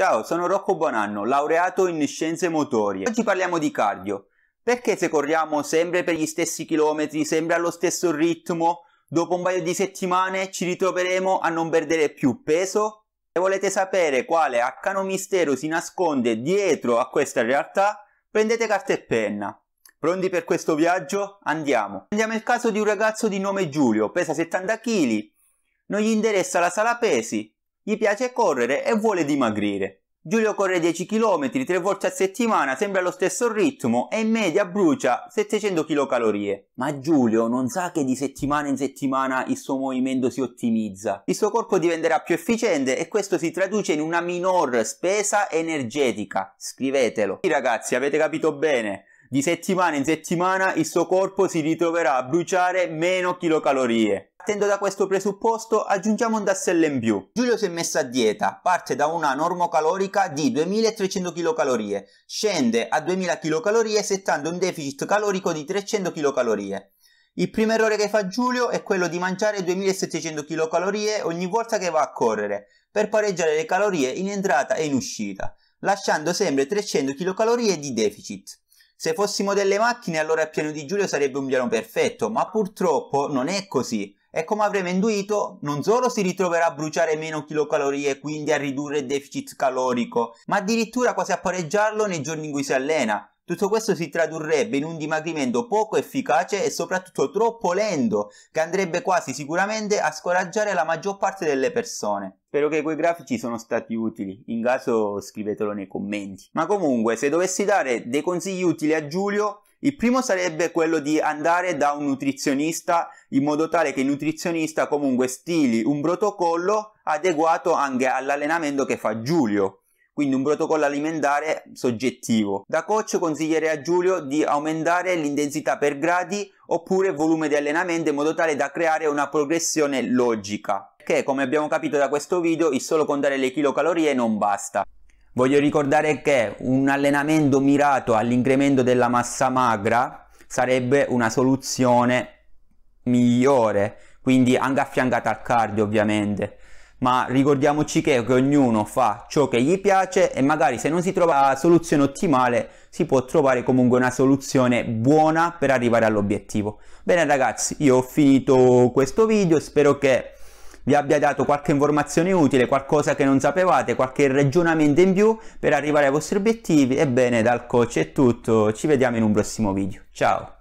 Ciao, sono Rocco Bonanno, laureato in scienze motorie. Oggi parliamo di cardio. Perché se corriamo sempre per gli stessi chilometri, sempre allo stesso ritmo, dopo un paio di settimane ci ritroveremo a non perdere più peso? Se volete sapere quale arcano mistero si nasconde dietro a questa realtà, prendete carta e penna. Pronti per questo viaggio? Andiamo. Andiamo il caso di un ragazzo di nome Giulio, pesa 70 kg. Non gli interessa la sala pesi, gli piace correre e vuole dimagrire. Giulio corre 10 km tre volte a settimana, sempre allo stesso ritmo e in media brucia 700 kcal. Ma Giulio non sa che di settimana in settimana il suo movimento si ottimizza. Il suo corpo diventerà più efficiente e questo si traduce in una minor spesa energetica. Scrivetelo. Sì ragazzi, avete capito bene. Di settimana in settimana il suo corpo si ritroverà a bruciare meno chilocalorie. Partendo da questo presupposto aggiungiamo un tassello in più. Giulio si è messo a dieta, parte da una normocalorica di 2300 kcal, scende a 2000 kcal settando un deficit calorico di 300 kcal. Il primo errore che fa Giulio è quello di mangiare 2700 kcal ogni volta che va a correre, per pareggiare le calorie in entrata e in uscita, lasciando sempre 300 kcal di deficit. Se fossimo delle macchine allora il piano di Giulio sarebbe un piano perfetto, ma purtroppo non è così. E come avremo intuito, non solo si ritroverà a bruciare meno chilocalorie, e quindi a ridurre il deficit calorico, ma addirittura quasi a pareggiarlo nei giorni in cui si allena. Tutto questo si tradurrebbe in un dimagrimento poco efficace e soprattutto troppo lento, che andrebbe quasi sicuramente a scoraggiare la maggior parte delle persone. Spero che quei grafici sono stati utili, in caso scrivetelo nei commenti. Ma comunque, se dovessi dare dei consigli utili a Giulio, il primo sarebbe quello di andare da un nutrizionista in modo tale che il nutrizionista comunque stili un protocollo adeguato anche all'allenamento che fa Giulio quindi un protocollo alimentare soggettivo. Da coach consiglierei a Giulio di aumentare l'intensità per gradi oppure volume di allenamento in modo tale da creare una progressione logica, che come abbiamo capito da questo video il solo contare le chilocalorie non basta. Voglio ricordare che un allenamento mirato all'incremento della massa magra sarebbe una soluzione migliore, quindi anche affiancata al cardio ovviamente ma ricordiamoci che, ognuno fa ciò che gli piace e magari se non si trova la soluzione ottimale si può trovare comunque una soluzione buona per arrivare all'obiettivo. Bene ragazzi, io ho finito questo video, spero che vi abbia dato qualche informazione utile, qualcosa che non sapevate, qualche ragionamento in più per arrivare ai vostri obiettivi. Ebbene, dal coach è tutto, ci vediamo in un prossimo video. Ciao!